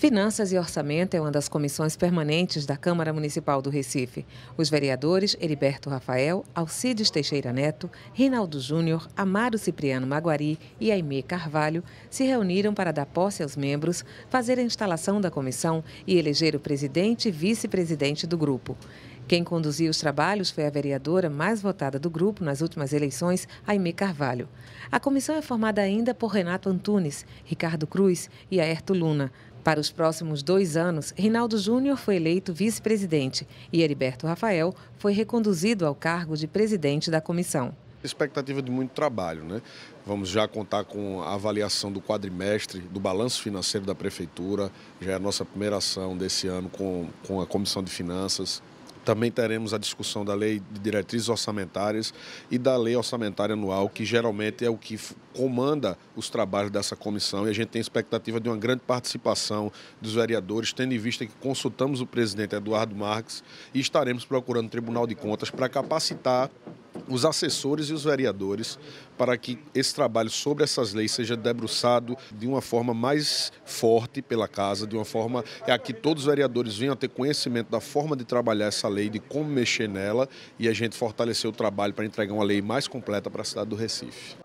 Finanças e Orçamento é uma das comissões permanentes da Câmara Municipal do Recife. Os vereadores Heriberto Rafael, Alcides Teixeira Neto, Rinaldo Júnior, Amaro Cipriano Maguari e Aime Carvalho se reuniram para dar posse aos membros, fazer a instalação da comissão e eleger o presidente e vice-presidente do grupo. Quem conduziu os trabalhos foi a vereadora mais votada do grupo nas últimas eleições, Aime Carvalho. A comissão é formada ainda por Renato Antunes, Ricardo Cruz e Aerto Luna. Para os próximos dois anos, Reinaldo Júnior foi eleito vice-presidente e Heriberto Rafael foi reconduzido ao cargo de presidente da comissão. Expectativa de muito trabalho, né? Vamos já contar com a avaliação do quadrimestre, do balanço financeiro da Prefeitura, já é a nossa primeira ação desse ano com, com a Comissão de Finanças. Também teremos a discussão da lei de diretrizes orçamentárias e da lei orçamentária anual, que geralmente é o que comanda os trabalhos dessa comissão. E a gente tem expectativa de uma grande participação dos vereadores, tendo em vista que consultamos o presidente Eduardo Marques e estaremos procurando o Tribunal de Contas para capacitar os assessores e os vereadores para que esse trabalho sobre essas leis seja debruçado de uma forma mais forte pela casa, de uma forma é a que todos os vereadores venham a ter conhecimento da forma de trabalhar essa lei, de como mexer nela e a gente fortalecer o trabalho para entregar uma lei mais completa para a cidade do Recife.